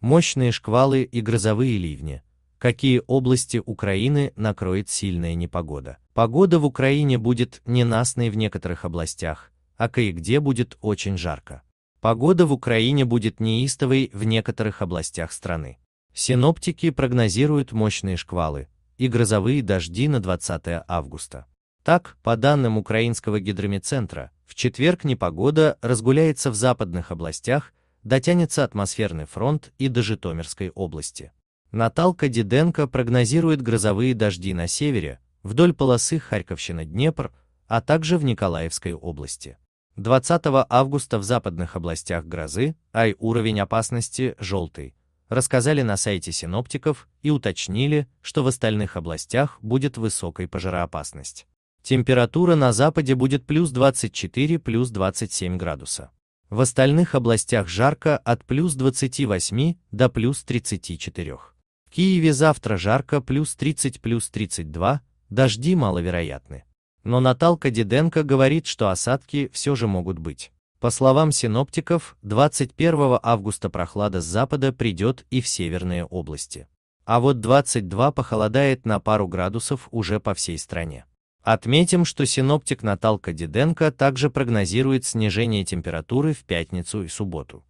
Мощные шквалы и грозовые ливни. Какие области Украины накроет сильная непогода? Погода в Украине будет ненастной в некоторых областях, а кое-где будет очень жарко. Погода в Украине будет неистовой в некоторых областях страны. Синоптики прогнозируют мощные шквалы и грозовые дожди на 20 августа. Так, по данным Украинского гидромедцентра, в четверг непогода разгуляется в западных областях дотянется атмосферный фронт и до Житомирской области. Наталка Диденко прогнозирует грозовые дожди на севере, вдоль полосы Харьковщина-Днепр, а также в Николаевской области. 20 августа в западных областях грозы, ай уровень опасности «желтый», рассказали на сайте синоптиков и уточнили, что в остальных областях будет высокой пожароопасность. Температура на западе будет плюс 24 плюс 27 градуса. В остальных областях жарко от плюс 28 до плюс 34. В Киеве завтра жарко плюс 30 плюс 32, дожди маловероятны. Но Наталка Диденко говорит, что осадки все же могут быть. По словам синоптиков, 21 августа прохлада с запада придет и в северные области. А вот 22 похолодает на пару градусов уже по всей стране. Отметим, что синоптик Наталка Диденко также прогнозирует снижение температуры в пятницу и субботу.